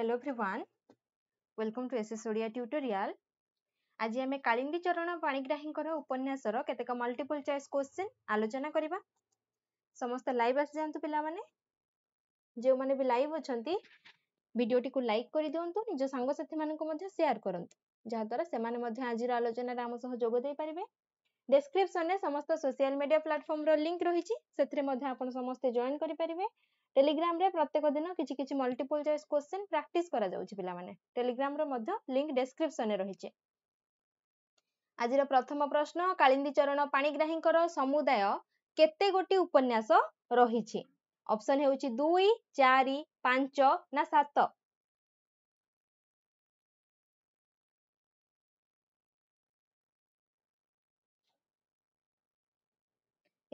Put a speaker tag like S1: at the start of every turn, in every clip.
S1: hello everyone welcome to SS Odia tutorial ଆଜି ଆମେ କାଳିନ୍ଦୀ ଚରଣ ପାଣିଗ୍ରାହୀଙ୍କର ଉପନ୍ୟାସର କେତେକ ମଲ୍ଟିପୁଲ୍ ଚଏସ୍ କୋଶ୍ଚିନ୍ ଆଲୋଚନା କରିବା ସମସ୍ତେ ଲାଇଭ୍ ଆସିଯାଆନ୍ତୁ ପିଲାମାନେ ଯେଉଁମାନେ ବି ଲାଇଭ୍ ଅଛନ୍ତି ଭିଡ଼ିଓଟିକୁ ଲାଇକ୍ କରିଦିଅନ୍ତୁ ନିଜ ସାଙ୍ଗସାଥିମାନଙ୍କୁ ମଧ୍ୟ ସେୟାର କରନ୍ତୁ ଯାହାଦ୍ୱାରା ସେମାନେ ମଧ୍ୟ ଆଜିର ଆଲୋଚନାରେ ଆମ ସହ ଯୋଗ ଦେଇପାରିବେ ডেসক্রিপশনে সমস্ত সোশিয়াল মিডিয়া প্লাটফর্মর লিঙ্ক রয়েছে সেথিরে মধ্যে আপনার সমস্তে জয়েন করিপারিবে টেলিগ্রামে প্রত্যেক দিন কিছু কিছু মল্টিপল চয়েস কোশ্চেন প্রাকটিস করা যাচ্ছে পিলামানে টেলিগ্রামর মধ্যে লিঙ্ক ডেসক্রিপশনে রয়েছে আজির প্রথম প্রশ্ন কালিন্দী চরণ পাণিগ্রাহীঙ্কর সমুদায় কেতে গোটি উপন্যাস রয়েছে অপশন হচ্ছে দুই চারি পাঁচ না সাত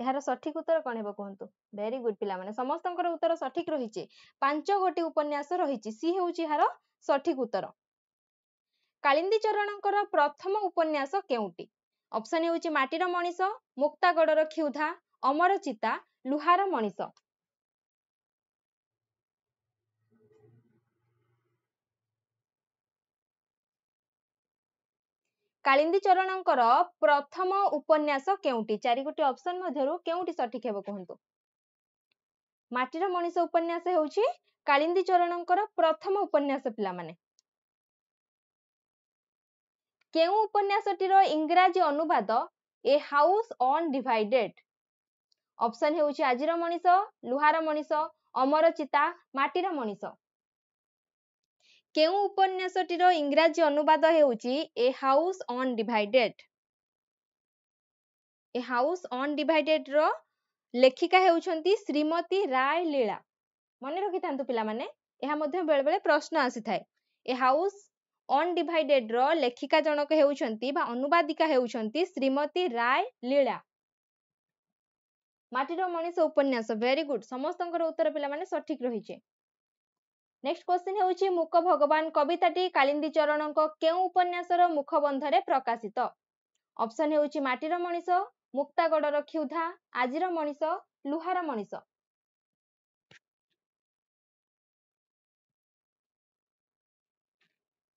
S1: ଏହାର ସଠିକ ଉତ୍ତର କଣ ହେବ କୁହନ୍ତୁ ଭେରି ଗୁଡ ପିଲାମାନେ ସମସ୍ତଙ୍କର ଉତ୍ତର ସଠିକ ରହିଛି ପାଞ୍ଚ ଗୋଟି ଉପନ୍ୟାସ ରହିଛି ସି ହଉଛି ଏହାର ସଠିକ ଉତ୍ତର କାଳିନ୍ଦୀ ଚରଣଙ୍କର ପ୍ରଥମ ଉପନ୍ୟାସ କେଉଁଟି ଅପସନ୍ ହେଉଛି ମାଟିର ମଣିଷ ମୁକ୍ତାଗଡର କ୍ଷୁଧା ଅମର ଚିତା ଲୁହାର ମଣିଷ କାଳିନ୍ଦୀ ଚରଣଙ୍କର ପ୍ରଥମ ଉପନ୍ୟାସ କେଉଁଟି ଚାରି ଗୋଟି ଅପସନ ମଧ୍ୟରୁ କେଉଁଟି ସଠିକ ହେବ କୁହନ୍ତୁ ମାଟିର ମଣିଷ ଉପନ୍ୟାସ ହେଉଛି କାଳିନ୍ଦୀ ଚରଣଙ୍କର ପ୍ରଥମ ଉପନ୍ୟାସ ପିଲାମାନେ କେଉଁ ଉପନ୍ୟାସଟିର ଇଂରାଜୀ ଅନୁବାଦ a house undivided option ହେଉଛି ଆଜିର ମଣିଷ ଲୁହାର ମଣିଷ ଅମର ଚିତା ମାଟିର ମଣିଷ କେଉଁ ଉପନ୍ୟାସଟିର ଇଂରାଜୀ ଅନୁବାଦ ହେଉଛି a house undivided a house ଅନ୍ ଡିଭାଇଡେଡ୍ର ଲେଖିକା ହେଉଛନ୍ତି ଶ୍ରୀମତୀ ରାୟ ଲୀଳା ମନେ ରଖିଥାନ୍ତୁ ପିଲାମାନେ ଏହା ମଧ୍ୟ ବେଳେବେଳେ ପ୍ରଶ୍ନ ଆସିଥାଏ ଏ ହାଉସ୍ ଅନ୍ ର ଲେଖିକା ଜଣକ ହେଉଛନ୍ତି ବା ଅନୁବାଦିକା ହେଉଛନ୍ତି ଶ୍ରୀମତୀ ରାୟ ଲୀଳା ମାଟିର ମଣିଷ ଉପନ୍ୟାସ ଭେରି ଗୁଡ୍ ସମସ୍ତଙ୍କର ଉତ୍ତର ପିଲାମାନେ ସଠିକ ରହିଛି ନେକ୍ସଟ କ୍ୱେଶ୍ଚିନ୍ ହେଉଛି ମୁକ ଭଗବାନ କବିତାଟି କାଳିନ୍ଦୀ ଚରଣଙ୍କ କେଉଁ ଉପନ୍ୟାସର ମୁଖବନ୍ଧରେ ପ୍ରକାଶିତ ଅପସନ୍ ହେଉଛି ମାଟିର ମଣିଷ ମୁକ୍ତାଗଡ଼ର କ୍ଷୁଧା ଆଜିର ମଣିଷ ଲୁହାର ମଣିଷ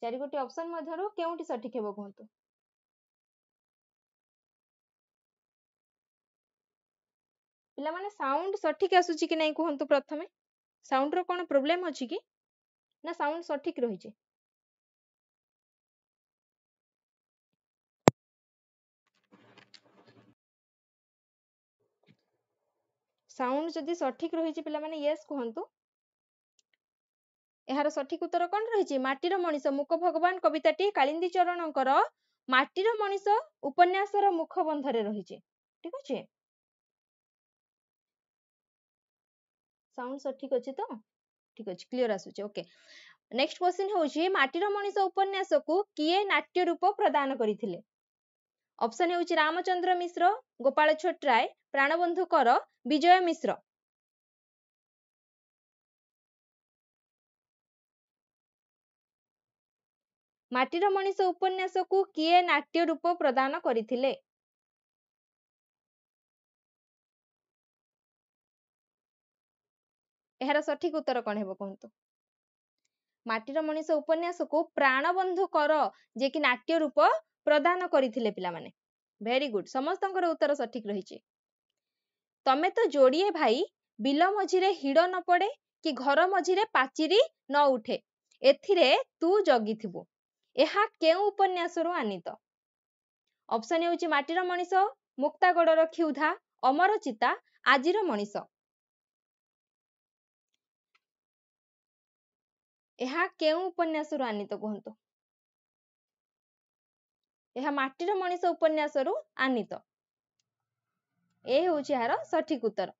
S1: ଚାରି ଗୋଟି ଅପସନ୍ ମଧ୍ୟରୁ କେଉଁଟି ସଠିକ୍ ହେବ କୁହନ୍ତୁ ପିଲାମାନେ ସାଉଣ୍ଡ ସଠିକ୍ ଆସୁଛି କି ନାହିଁ କୁହନ୍ତୁ ପ୍ରଥମେ ସାଉଣ୍ଡର କ'ଣ ପ୍ରୋବ୍ଲେମ୍ ଅଛି କି ନା ସାଉଣ୍ଡ ସଠିକ୍ ରହିଛି ସାଉଣ୍ଡ ଯଦି ସଠିକ୍ ରହିଛି ପିଲାମାନେ ୟେସ୍ କୁହନ୍ତୁ ଏହାର ସଠିକ ଉତ୍ତର କ'ଣ ରହିଛି ମାଟିର ମଣିଷ ମୁଖ ଭଗବାନ କବିତାଟି କାଳିନ୍ଦୀ ଚରଣଙ୍କର ମାଟିର ମଣିଷ ଉପନ୍ୟାସର ମୁଖବନ୍ଧରେ ରହିଛି ଠିକ ଅଛି ସାଉଣ୍ଡ ଠିକ ଅଛି ତ ଠିକ ଅଛି କ୍ଲିୟର ଆସୁଛି ଓକେ ନେକ୍ସଟ କ୍ୱେଶ୍ଚିନ୍ ହେଉଛି ମାଟିର ମଣିଷ ଉପନ୍ୟାସକୁ କିଏ ନାଟ୍ୟ ରୂପ ପ୍ରଦାନ କରିଥିଲେ ଅପସନ୍ ହେଉଛି ରାମଚନ୍ଦ୍ର ମିଶ୍ର ଗୋପାଳ ଛୋଟ ପ୍ରାଣବନ୍ଧୁ କର ବିଜୟ ମିଶ୍ର ମାଟିର ମଣିଷ ଉପନ୍ୟାସକୁ କିଏ ନାଟ୍ୟ ରୂପ ପ୍ରଦାନ କରିଥିଲେ ଏହାର ସଠିକ ଉତ୍ତର କଣ ହେବ କୁହନ୍ତୁ ମାଟିର ମଣିଷ ଉପନ୍ୟାସକୁ ବନ୍ଧୁ କର ଯେ କି ନାଟ୍ୟ ରୂପ ପ୍ରଦାନ କରିଥିଲେ ପିଲାମାନେ ଭେରି ଗୁଡ୍ ସମସ୍ତଙ୍କର ଉତ୍ତର ସଠିକ ରହିଛି ତମେ ତ ଯୋଡ଼ିଏ ଭାଇ ବିଲ ମଝିରେ ହିଡ଼ ନ ପଡ଼େ କି ଘର ମଝିରେ ପାଚିରି ନ ଉଠେ ଏଥିରେ ତୁ ଜଗିଥିବୁ ଏହା କେଉଁ ଉପନ୍ୟାସରୁ ଆନିତ ଅପସନ୍ ହେଉଛି ମାଟିର ମଣିଷ ମୁକ୍ତା ଗଡ଼ର କ୍ଷୁଧା ଅମର ଚିତା ଆଜିର ମଣିଷ ଏହା କେଉଁ ଉପନ୍ୟାସରୁ ଆନିତ କୁହନ୍ତୁ ଏହା ମାଟିର ମଣିଷ ଉପନ୍ୟାସରୁ ଆନିତ ଏ ହେଉଛି ଏହାର ସଠିକ ଉତ୍ତର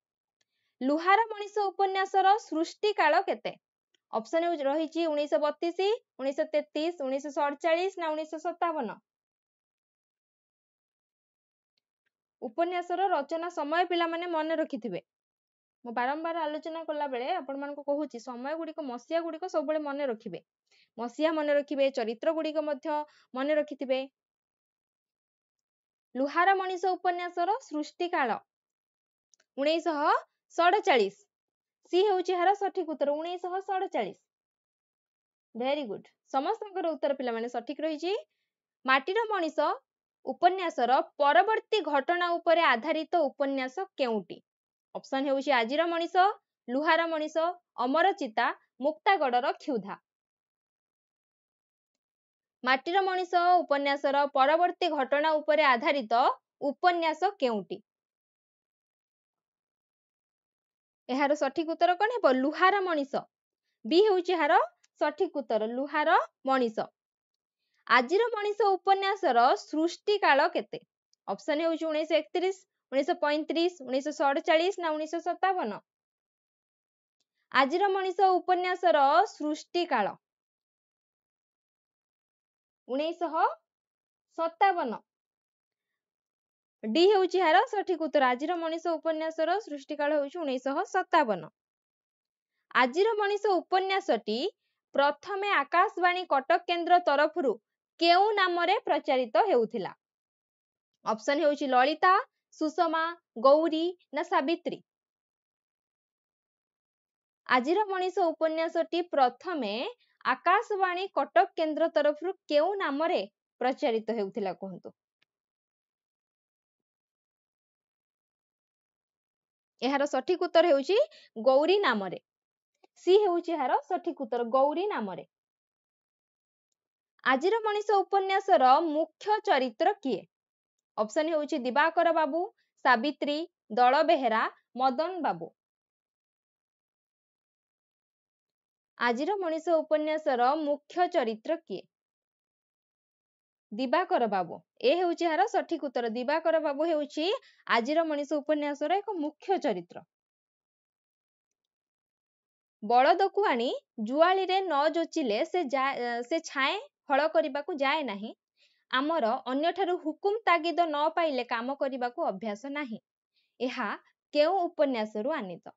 S1: ଲୁହାର ମଣିଷ ଉପନ୍ୟାସର ସୃଷ୍ଟି କାଳ କେତେ ଅପସନ ରହିଛି ଉଣେଇଶ ବତିଶ ଉଣେଇଶ ତେତିଶ ଉଣେଇଶହ ଅଡଚାଳିଶ ନା ଉଣେଇଶହ ସତାବନ ଉପନ୍ୟାସର ରଚନା ସମୟ ପିଲାମାନେ ମନେ ରଖିଥିବେ ମୁଁ ବାରମ୍ବାର ଆଲୋଚନା କଲାବେଳେ ଆପଣମାନଙ୍କୁ କହୁଛି ସମୟ ଗୁଡ଼ିକ ମସିହା ଗୁଡ଼ିକ ସବୁବେଳେ ମନେ ରଖିବେ ମସିହା ମନେ ରଖିବେ ଚରିତ୍ର ଗୁଡ଼ିକ ମଧ୍ୟ ମନେ ରଖିଥିବେ ଲୁହାର ମଣିଷ ଉପନ୍ୟାସର ସୃଷ୍ଟିକାଳ ଉଣେଇଶହ ସଡ଼ଚାଳିଶ ସି ହେଉଛି ଏହାର ସଠିକ ଉତ୍ତର ଉଣେଇଶହ ସଡ଼ଚାଳିଶ ଭେରି ଗୁଡ୍ ସମସ୍ତଙ୍କର ଉତ୍ତର ପିଲାମାନେ ସଠିକ ରହିଛି ମାଟିର ମଣିଷ ଉପନ୍ୟାସର ପରବର୍ତ୍ତୀ ଘଟଣା ଉପରେ ଆଧାରିତ ଉପନ୍ୟାସ କେଉଁଟି ଅପସନ ହେଉଛି ଆଜିର ମଣିଷ ଲୁହାର ମଣିଷ ଅମର ଚିତା ମୁକ୍ତା ଗଡ଼ର କ୍ଷୁଧା ମାଟିର ମଣିଷ ଉପନ୍ୟାସର ପରବର୍ତ୍ତୀ ଘଟଣା ଉପରେ ଆଧାରିତ ଉପନ୍ୟାସ କେଉଁଟି ଏହାର ସଠିକ ଉତ୍ତର କଣ ହେବ ଲୁହାର ମଣିଷ ବି ହେଉଛି ଏହାର ସଠିକ ଉତ୍ତର ଲୁହାର ମଣିଷ ଆଜିର ମଣିଷ ଉପନ୍ୟାସର ସୃଷ୍ଟିକାଳ କେତେ ଅପସନ ହେଉଛି ଉଣେଇଶହ ଏକତିରିଶ ଉଣେଇଶହ ନା ଉଣେଇଶହ ସତାବନ ଆଜିର ମଣିଷ ଉପନ୍ୟାସର ସୃଷ୍ଟିକାଳ ଉଣେଇଶହ ସତାବନ ଡି ହେଉଛି ଏହାର ସଠିକ ଆଜିର ମଣିଷ ଉପନ୍ୟାସର ସୃଷ୍ଟିକାଳ ହେଉଛି ଉଣେଇଶହ ସତାବନ ଆଜିର ମଣିଷ ଉପନ୍ୟାସଟି ପ୍ରଥମେ ଆକାଶବାଣୀ କଟକ କେନ୍ଦ୍ର ତରଫରୁ କେଉଁ ନାମରେ ପ୍ରଚାରିତ ହେଉଥିଲା ଅପସନ୍ ହେଉଛି ଲଳିତା ସୁଷମା ଗୌରୀ ନା ସାବିତ୍ରୀ ଆଜିର ମଣିଷ ଉପନ୍ୟାସଟି ପ୍ରଥମେ ଆକାଶବାଣୀ କଟକ କେନ୍ଦ୍ର ତରଫରୁ କେଉଁ ନାମରେ ପ୍ରଚାରିତ ହେଉଥିଲା କୁହନ୍ତୁ ଏହାର ସଠିକ ଉତ୍ତର ହେଉଛି ଗୌରୀ ନାମରେ ସି ହେଉଛି ଏହାର ସଠିକ ଉତ୍ତର ଗୌରୀ ନାମରେ ଆଜିର ମଣିଷ ଉପନ୍ୟାସର ମୁଖ୍ୟ ଚରିତ୍ର କିଏ ଅପସନ୍ ହେଉଛି ଦିବାକର ବାବୁ ସାବିତ୍ରୀ ଦଳ ବେହେରା ମଦନ ବାବୁ ଆଜିର ମଣିଷ ଉପନ୍ୟାସର ମୁଖ୍ୟ ଚରିତ୍ର କିଏ ଦିବାକର ବାବୁ ଏ ହେଉଛି ଏହାର ସଠିକ ଉତ୍ତର ଦିବାକର ବାବୁ ହେଉଛି ଆଜିର ମଣିଷ ଉପନ୍ୟାସର ଏକ ମୁଖ୍ୟ ଚରିତ୍ର ବଳଦକୁ ଆଣି ଜୁଆଳିରେ ନ ଜୋଚିଲେ ସେ ଛାଏ ହଳ କରିବାକୁ ଯାଏ ନାହିଁ ଆମର ଅନ୍ୟଠାରୁ ହୁକୁମ ତାଗିଦ ନ ପାଇଲେ କାମ କରିବାକୁ ଅଭ୍ୟାସ ନାହିଁ ଏହା କେଉଁ ଉପନ୍ୟାସରୁ ଆନିତ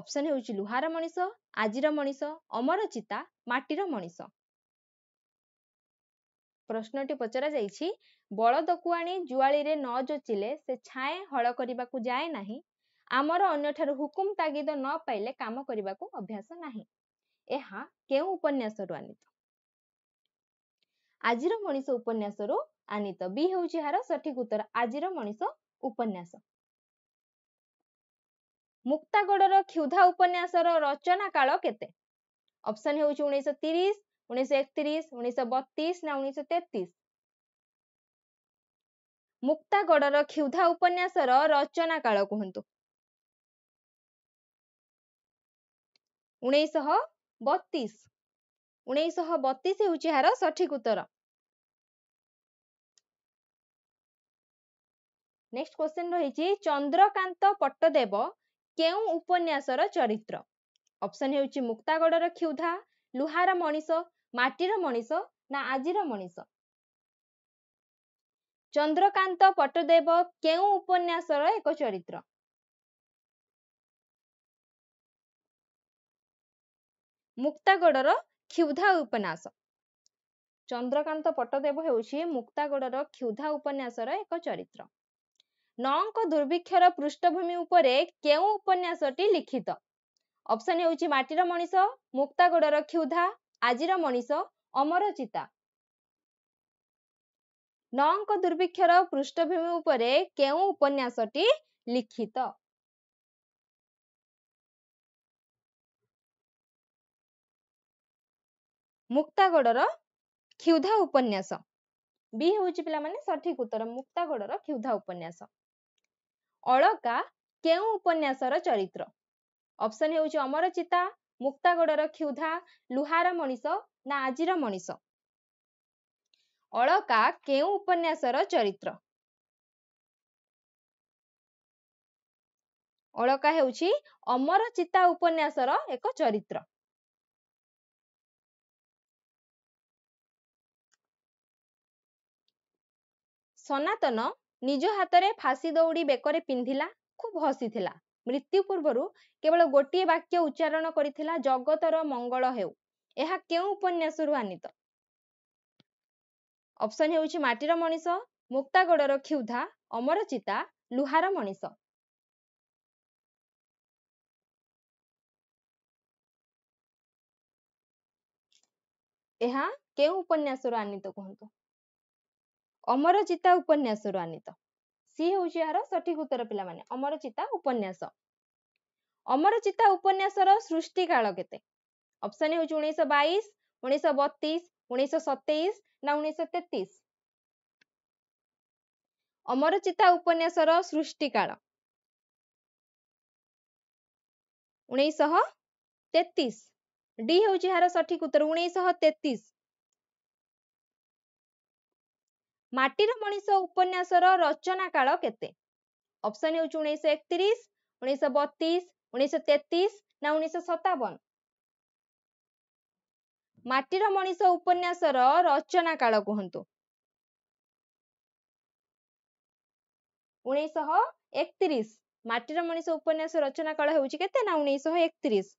S1: ଅପସନ ହେଉଛି ଲୁହାର ମଣିଷ ଆଜିର ମଣିଷ ଅମର ଚିତା ମାଟିର ମଣିଷ ପ୍ରଶ୍ନଟି ପଚରାଯାଇଛି ବଳଦକୁ ଆଣି ଜୁଆଳିରେ ନ ଜୋଚିଲେ ସେ ଛାଏ ହଳ କରିବାକୁ ଯାଏ ନାହିଁ ଆମର ଅନ୍ୟଠାରୁ ହୁକୁମ ତାଗିଦ ନ ପାଇଲେ କାମ କରିବାକୁ ଅଭ୍ୟାସ ନାହିଁ ଏହା କେଉଁ ଉପନ୍ୟାସରୁ ଆନିତ ଆଜିର ମଣିଷ ଉପନ୍ୟାସରୁ ଆନିତ ବି ହଉଛି ଏହାର ସଠିକ ଉତ୍ତର ଆଜିର ମଣିଷ ଉପନ୍ୟାସ ମୁକ୍ତାଗଡ଼ର କ୍ଷୁଧା ଉପନ୍ୟାସର ରଚନା କାଳ କେତେ ଅପସନ୍ ହେଉଛି ଉଣେଇଶହ ତିରିଶ ଉଣେଇଶହ ଏକତିରିଶ ଉଣେଇଶହ ବତିଶ ନା ଉଣେଇଶହ ତେତିଶ ମୁକ୍ତାଗଡ଼ର କ୍ଷୁଧା ଉପନ୍ୟାସର ରଚନା କାଳ କୁହନ୍ତୁ ଉଣେଇଶହ ବତିଶ ଉଣେଇଶହ ବତିଶ ହେଉଛି ଏହାର ସଠିକ ଉତ୍ତର ନେକ୍ସଟ କ୍ୱେଶ୍ଚିନ୍ ରହିଛି ଚନ୍ଦ୍ରକାନ୍ତ ପଟ୍ଟଦେବ କେଉଁ ଉପନ୍ୟାସର ଚରିତ୍ର ଅପସନ୍ ହେଉଛି ମୁକ୍ତାଗଡ଼ର କ୍ଷୁଧା ଲୁହାର ମଣିଷ ମାଟିର ମଣିଷ ନା ଆଜିର ମଣିଷ ଚନ୍ଦ୍ରକାନ୍ତ ପଟ୍ଟଦେବ କେଉଁ ଉପନ୍ୟାସର ଏକ ଚରିତ୍ର ମୁକ୍ତାଗଡ଼ର କ୍ଷୁଧା ଉପନ୍ୟାସ ଚନ୍ଦ୍ରକାନ୍ତ ପଟ୍ଟଦେବ ହେଉଛି ମୁକ୍ତାଗଡ଼ର କ୍ଷୁଧା ଉପନ୍ୟାସର ଏକ ଚରିତ୍ର ନଅଙ୍କ ଦୁର୍ଭିକ୍ଷର ପୃଷ୍ଠଭୂମି ଉପରେ କେଉଁ ଉପନ୍ୟାସଟି ଲିଖିତ ଅପସନ୍ ହେଉଛି ମାଟିର ମଣିଷ ମୁକ୍ତାଗଡ଼ର କ୍ଷୁଧା ଆଜିର ମଣିଷ ଅମରଚିତା ନଅଙ୍କ ଦୁର୍ଭିକ୍ଷର ପୃଷ୍ଠଭୂମି ଉପରେ କେଉଁ ଉପନ୍ୟାସଟି ଲିଖିତ ମୁକ୍ତାଗଡ଼ର କ୍ଷୁଧା ଉପନ୍ୟାସ ବି ହେଉଛି ପିଲାମାନେ ସଠିକ ଉତ୍ତର ମୁକ୍ତାଗଡ଼ର କ୍ଷୁଧା ଉପନ୍ୟାସ ଅଳକା କେଉଁ ଉପନ୍ୟାସର ଚରିତ୍ର ଅପସନ୍ ହେଉଛି ଅମର ଚିତା ମୁକ୍ତାଗଡ଼ର କ୍ଷୁଧା ଲୁହାର ମଣିଷ ନା ଆଜିର ମଣିଷ ଅଳକା କେଉଁ ଉପନ୍ୟାସର ଚରିତ୍ର ଅଳକା ହେଉଛି ଅମର ଚିତା ଉପନ୍ୟାସର ଏକ ଚରିତ୍ର ସନାତନ ନିଜ ହାତରେ ଫାଶୀ ଦୌଡ଼ି ବେକରେ ପିନ୍ଧିଲା ଖୁବ୍ ହସିଥିଲା ମୃତ୍ୟୁ ପୂର୍ବରୁ କେବଳ ଗୋଟିଏ ବାକ୍ୟ ଉଚ୍ଚାରଣ କରିଥିଲା ଜଗତର ମଙ୍ଗଳ ହେଉ ଏହା କେଉଁ ଉପନ୍ୟାସରୁ ଆନିତ ଅପସନ ହେଉଛି ମାଟିର ମଣିଷ ମୁକ୍ତା ଗଡ଼ର କ୍ଷୁଧା ଅମର ଚିତା ଲୁହାର ମଣିଷ ଏହା କେଉଁ ଉପନ୍ୟାସରୁ ଆନିତ କୁହନ୍ତୁ ଅମରଚିତା ଉପନ୍ୟାସରୁ ଆନିତ ସି ହେଉଛି ଏହାର ସଠିକ ଉତ୍ତର ପିଲାମାନେ ଅମରଚିତା ଉପନ୍ୟାସ ଅମରଚିତା ଉପନ୍ୟାସର ସୃଷ୍ଟି କାଳ କେତେ ଅପସନ୍ ହେଉଛି ଉଣେଇଶହ ବାଇଶ ଉଣେଇଶହ ବତିଶ ଉଣେଇଶହ ସତେଇଶ ନା ଉଣେଇଶହ ତେତିଶ ଅମରଚିତା ଉପନ୍ୟାସର ସୃଷ୍ଟି କାଳ ଉଣେଇଶହ ତେତିଶ ଡି ହେଉଛି ଏହାର ସଠିକ ଉତ୍ତର ଉଣେଇଶହ ତେତିଶ ମାଟିର ମଣିଷ ଉପନ୍ୟାସର ରଚନା କାଳ କେତେ ଅପସନ୍ ହେଉଛି ଉଣେଇଶହ ଏକତିରିଶ ଉଣେଇଶହ ବତିଶ ଉଣେଇଶହ ତେତିଶ ନା ଉଣେଇଶହ ସତାବନ ମାଟିର ମଣିଷ ଉପନ୍ୟାସର ରଚନା କାଳ କୁହନ୍ତୁ ଉଣେଇଶହ ଏକତିରିଶ ମାଟିର ମଣିଷ ଉପନ୍ୟାସ ରଚନା କାଳ ହେଉଛି କେତେ ନା ଉଣେଇଶହ ଏକତିରିଶ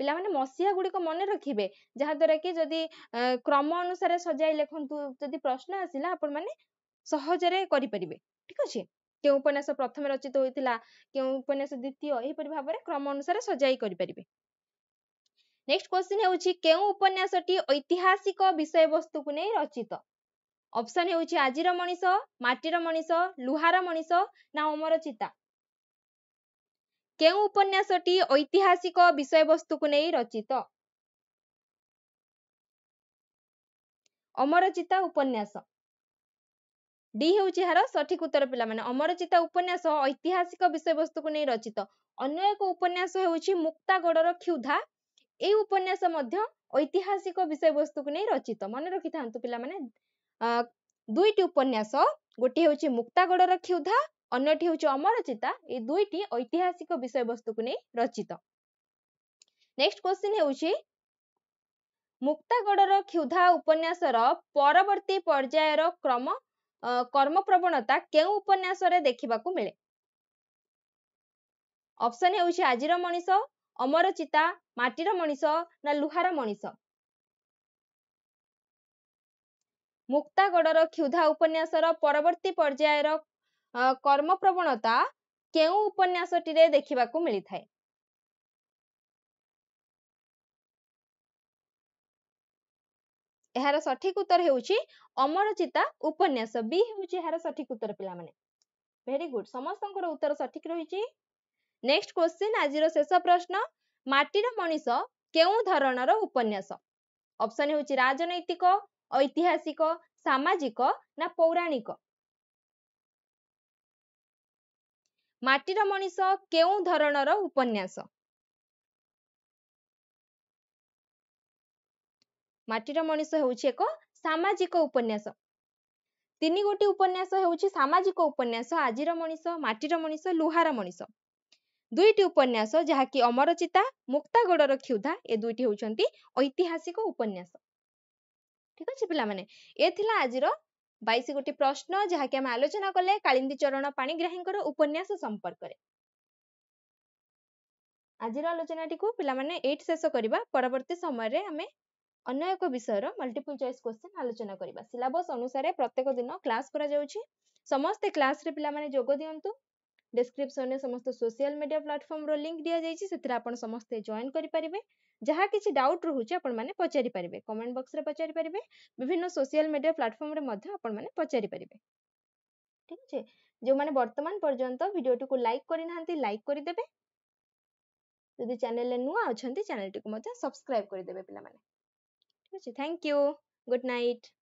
S1: ପିଲାମାନେ ମସିହା ଗୁଡିକ ମନେ ରଖିବେ ଯାହା ଦ୍ଵାରା କି ଯଦି କ୍ରମ ଅନୁସାରେ ସଜାଇ ଲେଖନ୍ତୁ ଯଦି ପ୍ରଶ୍ନ ଆସିଲା ଆପଣ ମାନେ ସହଜରେ କରିପାରିବେ ଠିକ ଅଛି କେଉଁ ଉପନ୍ୟାସ ପ୍ରଥମେ ରଚିତ ହୋଇଥିଲା କେଉଁ ଉପନ୍ୟାସ ଦ୍ୱିତୀୟ ଏହିପରି ଭାବରେ କ୍ରମ ଅନୁସାରେ ସଜାଇ କରିପାରିବେ ନେକ୍ସଟ କ୍ୱେଶ୍ଚିନ୍ ହେଉଛି କେଉଁ ଉପନ୍ୟାସଟି ଐତିହାସିକ ବିଷୟବସ୍ତୁକୁ ନେଇ ରଚିତ ଅପସନ୍ ହେଉଛି ଆଜିର ମଣିଷ ମାଟିର ମଣିଷ ଲୁହାର ମଣିଷ ନା ଅମର ଚିତା କେଉଁ ଉପନ୍ୟାସଟି ଐତିହାସିକ ବିଷୟବସ୍ତୁକୁ ନେଇ ରଚିତ ଅମରଚିତା ଉପନ୍ୟାସ ଡି ହେଉଛି ଏହାର ସଠିକ ଉତ୍ତର ପିଲାମାନେ ଅମରଚିତା ଉପନ୍ୟାସ ଐତିହାସିକ ବିଷୟବସ୍ତୁକୁ ନେଇ ରଚିତ ଅନ୍ୟ ଏକ ଉପନ୍ୟାସ ହେଉଛି ମୁକ୍ତାଗଡ଼ର କ୍ଷୁଧା ଏଇ ଉପନ୍ୟାସ ମଧ୍ୟ ଐତିହାସିକ ବିଷୟବସ୍ତୁକୁ ନେଇ ରଚିତ ମନେ ରଖିଥାନ୍ତୁ ପିଲାମାନେ ଦୁଇଟି ଉପନ୍ୟାସ ଗୋଟିଏ ହେଉଛି ଗଡ଼ର କ୍ଷୁଧା ଅନ୍ୟଟି ହେଉଛି ଅମରଚିତା ଏଇ ଦୁଇଟି ଐତିହାସିକ ବିଷୟବସ୍ତୁକୁ ନେଇ ରଚିତ ନେକ୍ସଟ କ୍ୱେଶ୍ଚିନ୍ ହେଉଛି ମୁକ୍ତାଗଡ଼ର କ୍ଷୁଧା ଉପନ୍ୟାସର ପରବର୍ତ୍ତୀ ପର୍ଯ୍ୟାୟର କ୍ରମ କର୍ମପ୍ରବଣତା କେଉଁ ଉପନ୍ୟାସରେ ଦେଖିବାକୁ ମିଳେ ଅପସନ୍ ହେଉଛି ଆଜିର ମଣିଷ ଅମରଚିତା ମାଟିର ମଣିଷ ନା ଲୁହାର ମଣିଷ ମୁକ୍ତାଗଡ଼ର କ୍ଷୁଧା ଉପନ୍ୟାସର ପରବର୍ତ୍ତୀ ପର୍ଯ୍ୟାୟର କର୍ମପ୍ରବଣତା କେଉଁ ଉପନ୍ୟାସଟିରେ ଦେଖିବାକୁ ମିଳିଥାଏ ଏହାର ସଠିକ ଉତ୍ତର ହେଉଛି ଅମରଚିତା ଉପନ୍ୟାସ ବି ହେଉଛି ଏହାର ସଠିକ ଉତ୍ତର ପିଲାମାନେ ଭେରି ଗୁଡ୍ ସମସ୍ତଙ୍କର ଉତ୍ତର ସଠିକ ରହିଛି ନେକ୍ସଟ କ୍ୱେଶ୍ଚିନ୍ ଆଜିର ଶେଷ ପ୍ରଶ୍ନ ମାଟିର ମଣିଷ କେଉଁ ଧରଣର ଉପନ୍ୟାସ ଅପସନ୍ ହେଉଛି ରାଜନୈତିକ ଐତିହାସିକ ସାମାଜିକ ନା ପୌରାଣିକ ମାଟିର ମଣିଷ କେଉଁ ଧରଣର ଉପନ୍ୟାସ ମାଟିର ମଣିଷ ହେଉଛି ଏକ ସାମାଜିକ ଉପନ୍ୟାସ ତିନି ଗୋଟି ଉପନ୍ୟାସ ହେଉଛି ସାମାଜିକ ଉପନ୍ୟାସ ଆଜିର ମଣିଷ ମାଟିର ମଣିଷ ଲୁହାର ମଣିଷ ଦୁଇଟି ଉପନ୍ୟାସ ଯାହାକି ଅମରଚିତା ମୁକ୍ତାଗଡ଼ର କ୍ଷୁଧା ଏ ଦୁଇଟି ହେଉଛନ୍ତି ଐତିହାସିକ ଉପନ୍ୟାସ ଠିକ ଅଛି ପିଲାମାନେ ଏ ଥିଲା ଆଜିର ବାଇଶ ଗୋଟି ପ୍ରଶ୍ନ ଯାହାକି ଆମେ ଆଲୋଚନା କଲେ କାଳିନ୍ଦୀ ଚରଣ ପାଣିଗ୍ରାହୀଙ୍କର ଉପନ୍ୟାସ ସମ୍ପର୍କରେ ଆଜିର ଆଲୋଚନାଟିକୁ ପିଲାମାନେ ଏଇଠି ଶେଷ କରିବା ପରବର୍ତ୍ତୀ ସମୟରେ ଆମେ ଅନ୍ୟ ଏକ ବିଷୟର ମଲ୍ଟିପୁଲ ଚଏସ୍ କ୍ୱେଶ୍ଚିନ୍ ଆଲୋଚନା କରିବା ସିଲାବସ୍ ଅନୁସାରେ ପ୍ରତ୍ୟେକ ଦିନ କ୍ଲାସ୍ କରାଯାଉଛି ସମସ୍ତେ କ୍ଲାସ୍ରେ ପିଲାମାନେ ଯୋଗ ଦିଅନ୍ତୁ ଡେସ୍କ୍ରିପ୍ସନ୍ରେ ସମସ୍ତ ସୋସିଆଲ୍ ମିଡ଼ିଆ ପ୍ଲାଟଫର୍ମର ଲିଙ୍କ୍ ଦିଆଯାଇଛି ସେଥିରେ ଆପଣ ସମସ୍ତେ ଜଏନ୍ କରିପାରିବେ ଯାହା କିଛି ଡାଉଟ୍ ରହୁଛି ଆପଣମାନେ ପଚାରିପାରିବେ କମେଣ୍ଟ ବକ୍ସରେ ପଚାରିପାରିବେ ବିଭିନ୍ନ ସୋସିଆଲ୍ ମିଡ଼ିଆ ପ୍ଲାଟଫର୍ମରେ ମଧ୍ୟ ଆପଣମାନେ ପଚାରିପାରିବେ ଠିକ୍ ଅଛି ଯେଉଁମାନେ ବର୍ତ୍ତମାନ ପର୍ଯ୍ୟନ୍ତ ଭିଡ଼ିଓଟିକୁ ଲାଇକ୍ କରିନାହାନ୍ତି ଲାଇକ୍ କରିଦେବେ ଯଦି ଚ୍ୟାନେଲରେ ନୂଆ ଅଛନ୍ତି ଚ୍ୟାନେଲଟିକୁ ମଧ୍ୟ ସବସ୍କ୍ରାଇବ୍ କରିଦେବେ ପିଲାମାନେ ଠିକ୍ ଅଛି ଥ୍ୟାଙ୍କ ୟୁ ଗୁଡ୍ ନାଇଟ୍